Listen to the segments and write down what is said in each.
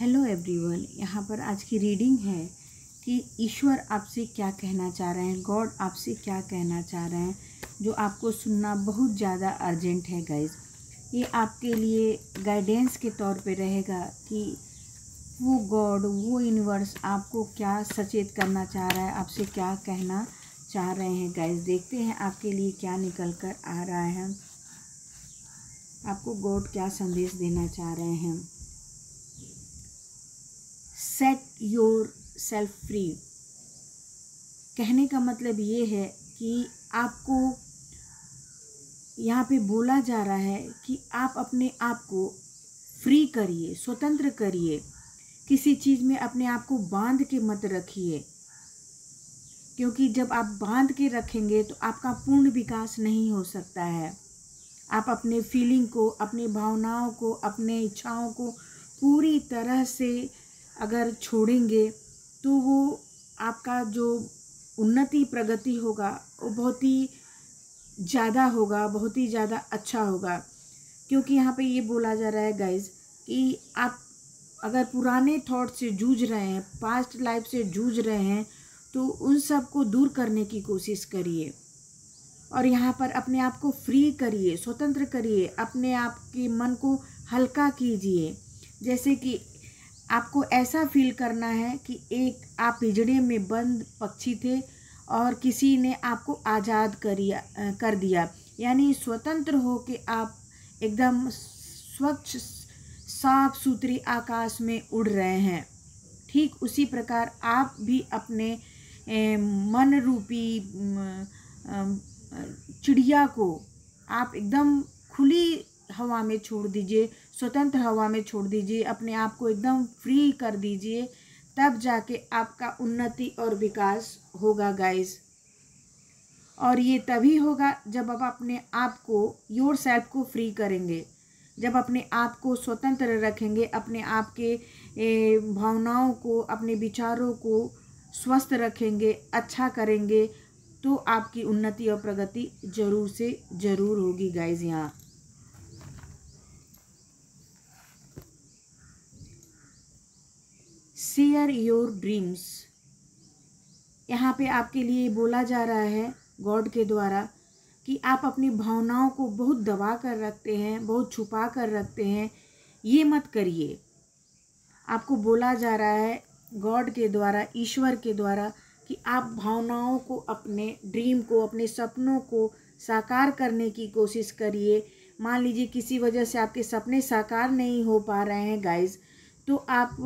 hello everyone यहाँ पर आज की रीडिंग है कि ईश्वर आपसे क्या कहना चाह रहे हैं गॉड आपसे क्या कहना चाह रहे हैं जो आपको सुनना बहुत ज़्यादा अर्जेंट है गाइज ये आपके लिए गाइडेंस के तौर पे रहेगा कि वो गॉड वो यूनिवर्स आपको क्या सचेत करना चाह रहा है आपसे क्या कहना चाह रहे हैं गाइज देखते हैं आपके लिए क्या निकल कर आ रहा है आपको गॉड क्या संदेश देना चाह रहे हैं सेट योर सेल्फ फ्री कहने का मतलब ये है कि आपको यहाँ पे बोला जा रहा है कि आप अपने आप को फ्री करिए स्वतंत्र करिए किसी चीज़ में अपने आप को बांध के मत रखिए क्योंकि जब आप बांध के रखेंगे तो आपका पूर्ण विकास नहीं हो सकता है आप अपने फीलिंग को अपनी भावनाओं को अपने इच्छाओं को पूरी तरह से अगर छोड़ेंगे तो वो आपका जो उन्नति प्रगति होगा वो बहुत ही ज़्यादा होगा बहुत ही ज़्यादा अच्छा होगा क्योंकि यहाँ पे ये बोला जा रहा है गाइज कि आप अगर पुराने थॉट से जूझ रहे हैं पास्ट लाइफ से जूझ रहे हैं तो उन सब को दूर करने की कोशिश करिए और यहाँ पर अपने आप को फ्री करिए स्वतंत्र करिए अपने आप के मन को हल्का कीजिए जैसे कि आपको ऐसा फील करना है कि एक आप पिजड़े में बंद पक्षी थे और किसी ने आपको आज़ाद करिया कर दिया यानी स्वतंत्र हो के आप एकदम स्वच्छ साफ सुथरी आकाश में उड़ रहे हैं ठीक उसी प्रकार आप भी अपने मन रूपी चिड़िया को आप एकदम खुली हवा में छोड़ दीजिए स्वतंत्र हवा में छोड़ दीजिए अपने आप को एकदम फ्री कर दीजिए तब जाके आपका उन्नति और विकास होगा गाइस और ये तभी होगा जब आप अपने आप को योर सेल्फ को फ्री करेंगे जब अपने आप को स्वतंत्र रखेंगे अपने आप के भावनाओं को अपने विचारों को स्वस्थ रखेंगे अच्छा करेंगे तो आपकी उन्नति और प्रगति ज़रूर से ज़रूर होगी गाइज यहाँ शेयर योर ड्रीम्स यहाँ पे आपके लिए बोला जा रहा है गॉड के द्वारा कि आप अपनी भावनाओं को बहुत दबा कर रखते हैं बहुत छुपा कर रखते हैं ये मत करिए आपको बोला जा रहा है गॉड के द्वारा ईश्वर के द्वारा कि आप भावनाओं को अपने ड्रीम को अपने सपनों को साकार करने की कोशिश करिए मान लीजिए किसी वजह से आपके सपने साकार नहीं हो पा रहे हैं गाइज तो आप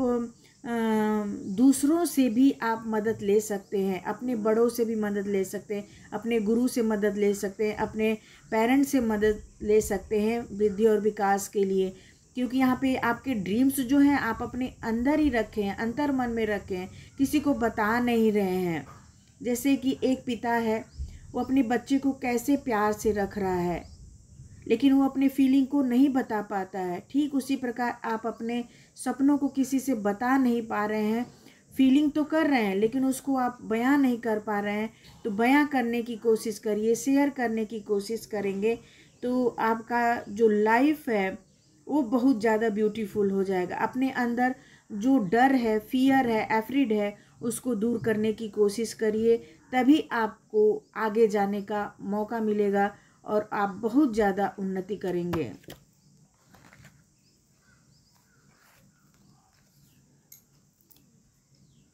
दूसरों से भी आप मदद ले सकते हैं अपने बड़ों से भी मदद ले सकते हैं अपने गुरु से मदद ले सकते हैं अपने पेरेंट्स से मदद ले सकते हैं वृद्धि और विकास के लिए क्योंकि यहाँ पे आपके ड्रीम्स जो हैं आप अपने अंदर ही रखे हैं अंतर मन में रखे हैं किसी को बता नहीं रहे हैं जैसे कि एक पिता है वो अपने बच्चे को कैसे प्यार से रख रहा है लेकिन वो अपने फीलिंग को नहीं बता पाता है ठीक उसी प्रकार आप अपने सपनों को किसी से बता नहीं पा रहे हैं फीलिंग तो कर रहे हैं लेकिन उसको आप बयां नहीं कर पा रहे हैं तो बयां करने की कोशिश करिए शेयर करने की कोशिश करेंगे तो आपका जो लाइफ है वो बहुत ज़्यादा ब्यूटीफुल हो जाएगा अपने अंदर जो डर है फियर है एफ्रिड है उसको दूर करने की कोशिश करिए तभी आपको आगे जाने का मौका मिलेगा और आप बहुत ज़्यादा उन्नति करेंगे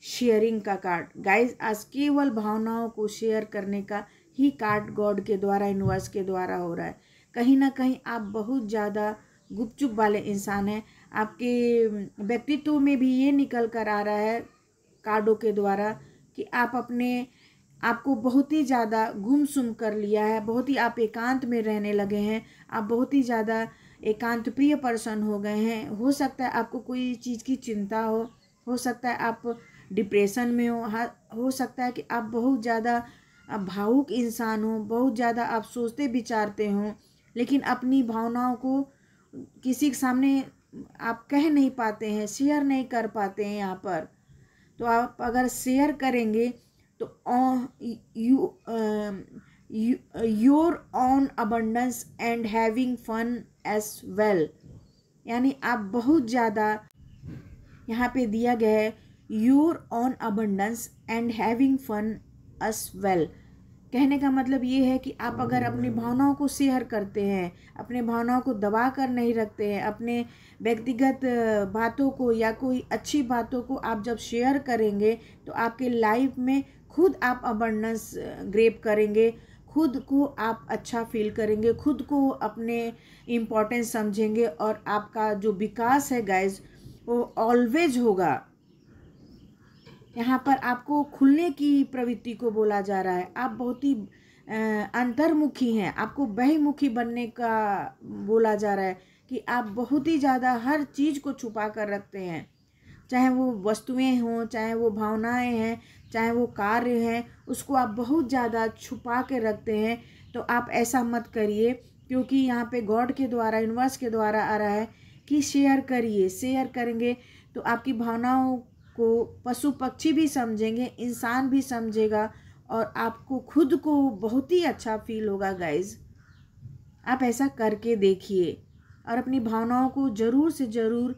शेयरिंग का कार्ड गाइस आज केवल भावनाओं को शेयर करने का ही कार्ड गॉड के द्वारा यूनिवर्स के द्वारा हो रहा है कहीं ना कहीं आप बहुत ज़्यादा गुपचुप वाले इंसान हैं आपके व्यक्तित्व में भी ये निकल कर आ रहा है कार्डों के द्वारा कि आप अपने आपको बहुत ही ज़्यादा गुमसुम कर लिया है बहुत ही आप एकांत में रहने लगे हैं आप बहुत ही ज़्यादा एकांत प्रिय पर्सन हो गए हैं हो सकता है आपको कोई चीज़ की चिंता हो हो सकता है आप डिप्रेशन में हो हो सकता है कि आप बहुत ज़्यादा भावुक इंसान हो बहुत ज़्यादा आप सोचते विचारते हों लेकिन अपनी भावनाओं को किसी के सामने आप कह नहीं पाते हैं शेयर नहीं कर पाते हैं यहाँ पर तो आप अगर शेयर करेंगे तो your on abundance and having fun as well यानी आप बहुत ज़्यादा यहाँ पे दिया गया है your on abundance and having fun as well कहने का मतलब ये है कि आप अगर अपनी भावनाओं को शेयर करते हैं अपने भावनाओं को दबा कर नहीं रखते हैं अपने व्यक्तिगत बातों को या कोई अच्छी बातों को आप जब शेयर करेंगे तो आपके लाइफ में खुद आप अबंडस ग्रेप करेंगे खुद को आप अच्छा फील करेंगे खुद को अपने इम्पोर्टेंस समझेंगे और आपका जो विकास है गाइज वो ऑलवेज होगा यहाँ पर आपको खुलने की प्रवृत्ति को बोला जा रहा है आप बहुत ही अंतर्मुखी हैं आपको बहिमुखी बनने का बोला जा रहा है कि आप बहुत ही ज़्यादा हर चीज़ को छुपा कर रखते हैं चाहे वो वस्तुएं हों चाहे वो भावनाएं हैं चाहे वो कार्य हैं उसको आप बहुत ज़्यादा छुपा के रखते हैं तो आप ऐसा मत करिए क्योंकि यहाँ पे गॉड के द्वारा यूनिवर्स के द्वारा आ रहा है कि शेयर करिए शेयर करेंगे तो आपकी भावनाओं को पशु पक्षी भी समझेंगे इंसान भी समझेगा और आपको खुद को बहुत ही अच्छा फील होगा गाइज आप ऐसा करके देखिए और अपनी भावनाओं को ज़रूर से ज़रूर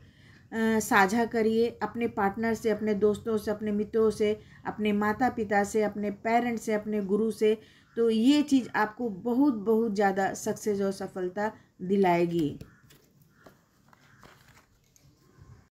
साझा करिए अपने पार्टनर से अपने दोस्तों से अपने मित्रों से अपने माता पिता से अपने पेरेंट्स से अपने गुरु से तो ये चीज़ आपको बहुत बहुत ज़्यादा सक्सेस और सफलता दिलाएगी